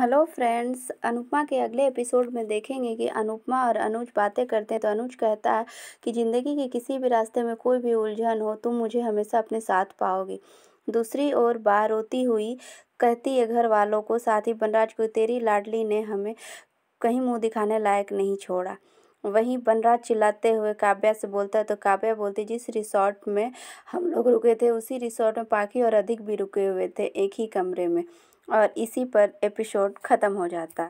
hello friends Anupama के अगले episode में देखेंगे कि अनुपमा और अनुज बातें करते हैं तो अनुज कहता है कि ज़िंदगी के किसी भी रास्ते में कोई भी उलझन हो तुम मुझे हमेशा अपने साथ पाओगे दूसरी ओर बा रोती हुई कहती है घर वालों को साथ ही बनराज को तेरी लाडली ने हमें कहीं मुंह दिखाने लायक नहीं छोड़ा वहीं बनराज चिल्लाते हुए काव्या से बोलता है तो काव्या बोलती जिस रिसोर्ट में हम लोग रुके थे उसी रिसोर्ट में पाखी और अधिक भी रुके हुए थे एक ही कमरे में और इसी पर एपिसोड ख़त्म हो जाता है